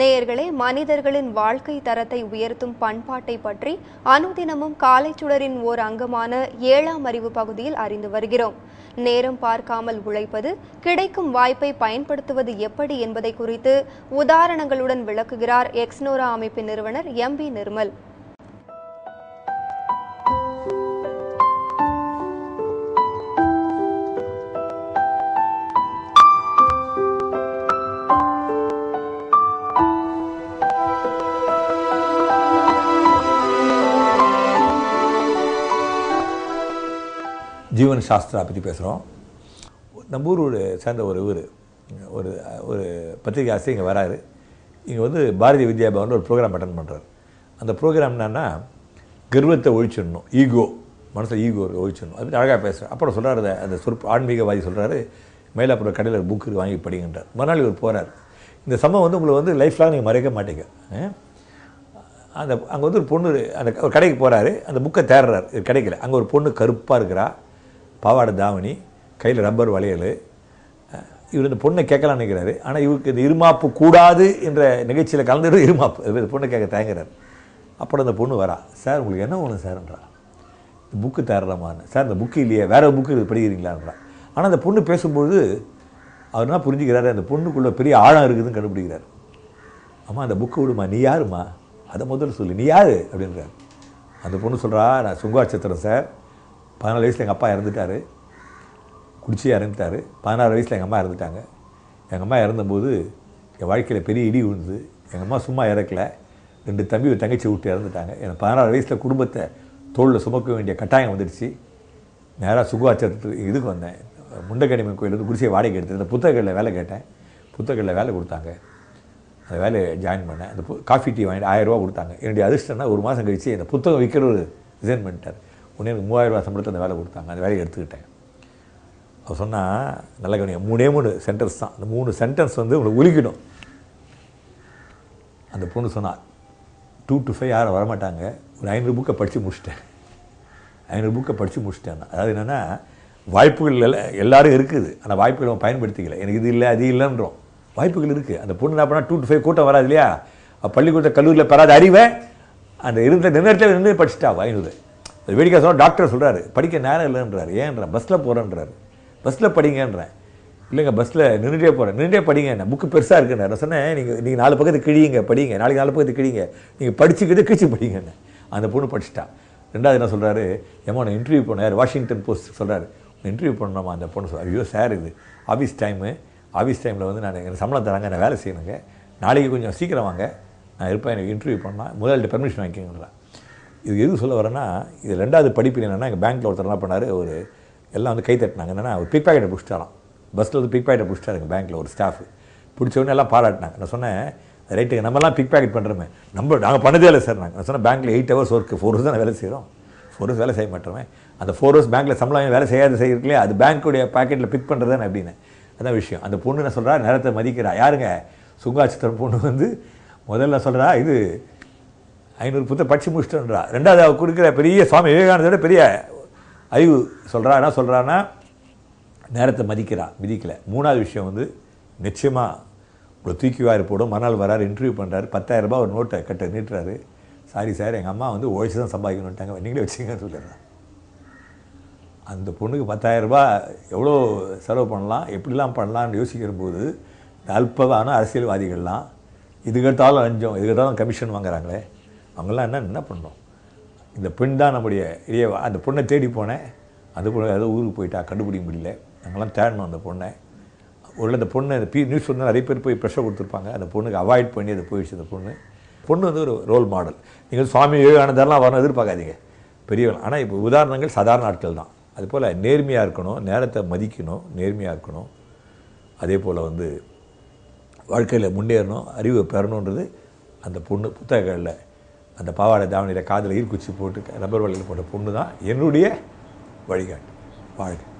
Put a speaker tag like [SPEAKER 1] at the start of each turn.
[SPEAKER 1] நேயர்களே மனிதர்களின் வாழ்க்கை தரத்தை உயர்த்தும் பண்பாட்டை பற்றி அனுதினமும் காலை சுடரின் ஓர் அங்கமான ஏழாம் அறிவு பகுதியில் அறிந்து வருகிறோம் நேரம் பார்க்காமல் உழைப்பது கிடைக்கும் வாய்ப்பை பயன்படுத்துவது எப்படி என்பதை குறித்து உதாரணங்களுடன் விளக்குகிறார் எக்ஸ்னோரா அமைப்பின் நிறுவனர் எம் பி நிர்மல் ஜீவன் சாஸ்திரா பற்றி பேசுகிறோம் நம்ம ஊரோட சேர்ந்த ஒரு ஊர் ஒரு ஒரு பத்திரிகை ஆசிரியர் இங்கே வராரு இங்கே வந்து பாரதிய வித்யா பவன் ஒரு ப்ரோக்ராம் அட்டன் பண்ணுறாரு அந்த ப்ரோக்ராம் என்னென்னா கர்வத்தை ஒழிச்சிடணும் ஈகோ மனசில் ஈகோ ஒழிச்சிடணும் அது அழகாக பேசுகிறேன் அப்புறம் சொல்கிறாரு அந்த சொற்ப ஆன்மீகவாதி சொல்கிறாரு மயிலாப்பூர் கடையில் ஒரு புக்கு வாங்கி படிங்கின்றார் மறுநாள் இவர் போகிறார் இந்த சம்பவம் வந்து உங்களை வந்து லைஃப்லாம் நீங்கள் மறைக்க மாட்டீங்க அந்த அங்கே வந்து ஒரு பொண்ணு அந்த ஒரு கடைக்கு போகிறாரு அந்த புக்கை தேடுறாரு கிடைக்கல அங்கே ஒரு பொண்ணு கருப்பாக இருக்கிறா பாவாடை தாவணி கையில் ரப்பர் வளையல் இவர் இந்த பொண்ணை கேட்கலாம் நினைக்கிறாரு ஆனால் இவருக்கு இந்த இருமாப்பு கூடாது என்ற நிகழ்ச்சியில் கலந்துட்டு இருமாப்பு இந்த பொண்ணை கேட்க தயங்குறாரு அப்புறம் அந்த பொண்ணு வரா சார் உங்களுக்கு என்ன ஒன்று சார்ன்றா இந்த புக்கு தரலாமான்னு சார் இந்த புக்கு இல்லையே வேறு புக்கு இது படிக்கிறீங்களான்றா ஆனால் அந்த பொண்ணு பேசும்பொழுது அவர் என்ன புரிஞ்சுக்கிறாரு அந்த பொண்ணுக்குள்ளே பெரிய ஆழம் இருக்குதுன்னு கண்டுபிடிக்கிறார் அம்மா அந்த புக்கு விடுமா நீ யாருமா அதை முதல்ல சொல்லு நீ யார் அப்படின்றார் அந்த பொண்ணு சொல்கிறா நான் சுங்காட்சத்திரம் சார் பதினாலு வயசில் எங்கள் அப்பா இறந்துட்டார் குடிச்சி இறந்துட்டார் பதினாறு வயசில் எங்கள் அம்மா இறந்துட்டாங்க எங்கள் அம்மா இறந்தபோது என் வாழ்க்கையில் பெரிய இடி விழுந்து எங்கள் அம்மா சும்மா இறக்கலை ரெண்டு தம்பி ஒரு தங்கச்சி விட்டு இறந்துட்டாங்க எனக்கு பதினாறு வயசில் குடும்பத்தை தோளில் சுமக்க வேண்டிய கட்டாயம் வந்துடுச்சு நேராக சுகாச்சாரத்து இதுக்கு வந்தேன் முண்டக்கணிமன் கோயில் வந்து குடிசையை வாடகை எடுத்து அந்த புத்தகங்களில் வேலை கேட்டேன் புத்தகங்களில் வேலை கொடுத்தாங்க அந்த வேலையை ஜாயின் பண்ணேன் அந்த காஃபி டீ வாங்கிட்டு ஆயிரரூபா கொடுத்தாங்க என்னுடைய அதிர்ஷ்டம்னா ஒரு மாதம் கழித்து அந்த புத்தகம் விற்கிற ஒரு டிசைன் பண்ணிட்டார் உடனே எனக்கு மூவாயிரரூபா சம்பளத்தில் அந்த வேலை கொடுத்தாங்க அந்த வேலையை எடுத்துக்கிட்டேன் அவர் சொன்னால் நல்ல கவனிங்க மூணே மூணு சென்டென்ஸ் தான் அந்த மூணு சென்டென்ஸ் வந்து உங்களுக்கு உலுக்கிடும் அந்த பொண்ணு சொன்னால் டூ டு ஃபைவ் யாரும் வரமாட்டாங்க ஒரு ஐநூறு புக்கை படித்து முடிச்சிட்டேன் ஐநூறு புக்கை படித்து முடிச்சிட்டேன் அதாவது என்னென்னா வாய்ப்புகள் எல்லோரும் இருக்குது அந்த வாய்ப்புகள் அவன் பயன்படுத்திக்கல எனக்கு இது இல்லை அது இல்லைன்றோம் வாய்ப்புகள் இருக்குது அந்த பொண்ணு என்ன பண்ணால் டூ டு ஃபைவ் கூட்டம் வராது இல்லையா பள்ளிக்கூடத்தை கல்லூரியில் பெறாத அறிவை அந்த இருந்த நின்றுல நின்று படிச்சுட்டா ஐநூறு வேடிக்கை சொன்னால் டாக்டர் சொல்கிறாரு படிக்க நேரம் இல்லைன்றார் ஏன்றான் பஸ்ஸில் போகிறேன்றாரு பஸ்ஸில் படிங்கன்றேன் இல்லைங்க பஸ்ஸில் நின்றுட்டே போகிறேன் நின்றுட்டே படிங்க என்ன புக்கு பெருசாக இருக்குன்னு நான் சொன்னேன் நீங்கள் நீங்கள் நாலு பக்கத்து கிழியுங்க படிங்க நாளைக்கு நாலு பக்கத்து கிழிங்க நீங்கள் படிச்சுக்கிட்டு கிழிச்சு படிங்க என்ன அந்த பொண்ணு படிச்சுட்டான் ரெண்டாவது என்ன சொல்கிறாரு ஏமா நான் இன்டர்வியூ பண்ணார் வாஷிங்டன் போஸ்ட் சொல்கிறாரு இன்டர்வியூ பண்ணணுமா அந்த பொண்ணு சொல்ல ஐயோ சார் இது ஆஃபீஸ் டைமு ஆஃபீஸ் டைமில் வந்து நான் எனக்கு சம்பளம் தராங்க என்னை வேலை செய்யணுங்க நாளைக்கு கொஞ்சம் சீக்கிரம் வாங்க நான் இருப்பேன் எனக்கு இன்டர்வியூ பண்ணால் முதலாளிட்ட பெர்மிஷன் வாங்கிக்கிறேன் இது எது சொல்ல வரேன்னா இது ரெண்டாவது படிப்பு என்னென்னா எங்கள் பேங்க்கில் ஒருத்தர் என்ன பண்ணார் ஒரு எல்லாம் வந்து கை தட்டினாங்க என்னென்னா ஒரு பிக் பேக்கெட்டை பிடிச்சிட்டாராம் பஸ்ஸில் வந்து பிக் பாக்கெட்டை பிடிச்சிட்டாருங்க பேங்க்கில் ஒரு ஸ்டாஃப் பிடிச்சவொடனே எல்லாம் பாராட்டினாங்க நான் சொன்னேன் ரைட்டுங்க நம்மலாம் பிக் பேக்கெட் பண்ணுறோமே நம்ம நாங்கள் பண்ணதே இல்லை சார் நாங்கள் நான் சொன்னேன் பேங்க்கில் eight hours work four hours தான் வேலை செய்கிறோம் ஃபோர் ஹவர்ஸ் வேலை செய்ய மாட்டோமே அந்த ஃபோர் ஹவர்ஸ் பேங்க்கில் சம்பளம் வேலை செய்யாத செய்யறதுலையே அது பேங்க்குடைய பாக்கெட்டில் பிக் பண்ணுறது தானே அப்படின்னு அதான் விஷயம் அந்த பொண்ணு என்ன சொல்கிறா நேரத்தை மதிக்கிறா யாருங்க சுங்கா பொண்ணு வந்து முதல்ல சொல்கிறா இது ஐநூறு புத்தகம் படித்து முடிச்சிட்டோன்றா ரெண்டாவது அவர் கொடுக்குற பெரிய சுவாமி விவேகானந்தோட பெரிய அறிவு சொல்கிறா என்ன சொல்கிறான்னா நேரத்தை மதிக்கிறா மிதிக்கலை மூணாவது விஷயம் வந்து நிச்சயமாக இவ்வளோ வாரி போடும் மறுநாள் வராரு இன்டர்வியூ பண்ணுறாரு ரூபாய் ஒரு நோட்டை கட்ட நீட்டுறாரு சாரி சார் எங்கள் அம்மா வந்து ஓய்ச்சி தான் சம்பாதிக்கணுன்ட்டாங்க நீங்களே வச்சுங்கன்னு சொல்லிடுறேன் அந்த பொண்ணுக்கு பத்தாயிரம் ரூபாய் எவ்வளோ செலவு பண்ணலாம் எப்படிலாம் பண்ணலாம்னு யோசிக்கிற போது இந்த அல்பமான அரசியல்வாதிகள்லாம் கேட்டாலும் லஞ்சம் கேட்டாலும் கமிஷன் வாங்குறாங்களே அவங்களாம் என்ன என்ன பண்ணோம் இந்த பெண் தான் நம்முடைய இளைய அந்த பொண்ணை தேடி போனேன் அது போல ஏதோ ஊருக்கு போயிட்டா கண்டுபிடிக்க முடியல நாங்களாம் தேடணும் அந்த பொண்ணை ஒரு அந்த பொண்ணு அந்த பி நியூஸ் வந்து நிறைய பேர் போய் ப்ரெஷர் கொடுத்துருப்பாங்க அந்த பொண்ணுக்கு அவாய்ட் பண்ணி அதை போயிடுச்சு அந்த பொண்ணு பொண்ணு வந்து ஒரு ரோல் மாடல் நீங்கள் சுவாமி விவேகானந்தர்லாம் வரணும் எதிர்பார்க்காதீங்க பெரியவர்கள் ஆனால் இப்போ உதாரணங்கள் சாதாரண ஆட்கள் தான் அது போல் நேர்மையாக இருக்கணும் நேரத்தை மதிக்கணும் நேர்மையாக இருக்கணும் அதே போல் வந்து வாழ்க்கையில் முன்னேறணும் அறிவு பெறணுன்றது அந்த பொண்ணு புத்தகங்களில் அந்த பாவாடை தாவணியில் காதில் ஈர்க்குச்சி போட்டு ரப்பர் வலையில் போட்ட பொண்ணு தான் என்னுடைய வழிகாட்டு வாழ்க்கை